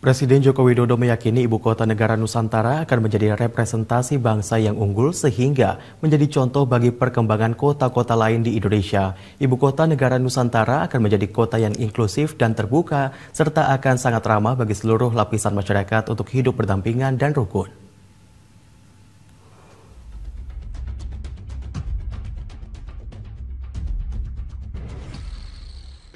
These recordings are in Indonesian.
Presiden Joko Widodo meyakini ibu kota negara Nusantara akan menjadi representasi bangsa yang unggul sehingga menjadi contoh bagi perkembangan kota-kota lain di Indonesia. Ibu kota negara Nusantara akan menjadi kota yang inklusif dan terbuka serta akan sangat ramah bagi seluruh lapisan masyarakat untuk hidup berdampingan dan rukun.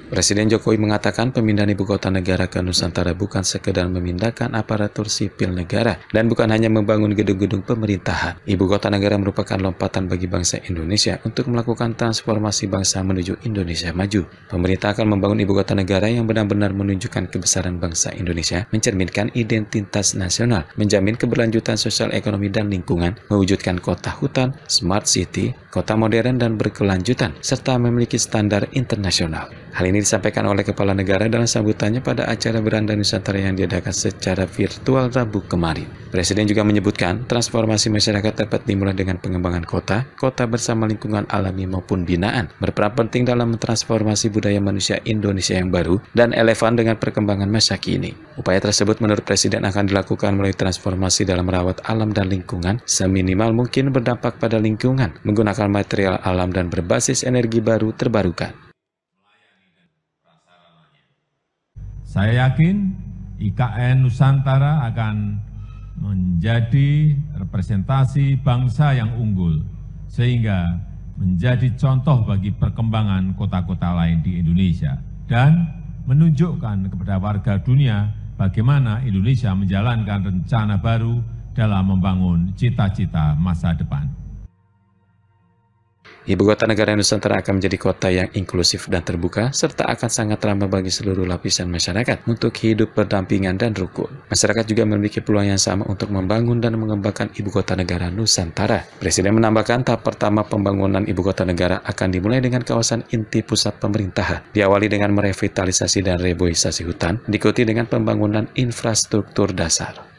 Presiden Jokowi mengatakan pemindahan ibu kota negara ke Nusantara bukan sekedar memindahkan aparatur sipil negara dan bukan hanya membangun gedung-gedung pemerintahan. Ibu kota negara merupakan lompatan bagi bangsa Indonesia untuk melakukan transformasi bangsa menuju Indonesia maju. Pemerintah akan membangun ibu kota negara yang benar-benar menunjukkan kebesaran bangsa Indonesia, mencerminkan identitas nasional, menjamin keberlanjutan sosial ekonomi dan lingkungan, mewujudkan kota hutan, smart city, kota modern dan berkelanjutan, serta memiliki standar internasional. Hal ini ini disampaikan oleh Kepala Negara dalam sambutannya pada acara Beranda Nusantara yang diadakan secara virtual Rabu kemarin. Presiden juga menyebutkan transformasi masyarakat dapat dimulai dengan pengembangan kota, kota bersama lingkungan alami maupun binaan, berperan penting dalam transformasi budaya manusia Indonesia yang baru dan elevan dengan perkembangan masa kini. Upaya tersebut menurut Presiden akan dilakukan melalui transformasi dalam merawat alam dan lingkungan seminimal mungkin berdampak pada lingkungan, menggunakan material alam dan berbasis energi baru terbarukan. Saya yakin IKN Nusantara akan menjadi representasi bangsa yang unggul, sehingga menjadi contoh bagi perkembangan kota-kota lain di Indonesia dan menunjukkan kepada warga dunia bagaimana Indonesia menjalankan rencana baru dalam membangun cita-cita masa depan. Ibu kota negara Nusantara akan menjadi kota yang inklusif dan terbuka, serta akan sangat ramah bagi seluruh lapisan masyarakat untuk hidup berdampingan dan rukun. Masyarakat juga memiliki peluang yang sama untuk membangun dan mengembangkan ibu kota negara Nusantara. Presiden menambahkan tahap pertama pembangunan ibu kota negara akan dimulai dengan kawasan inti pusat pemerintahan, diawali dengan merevitalisasi dan reboisasi hutan, diikuti dengan pembangunan infrastruktur dasar.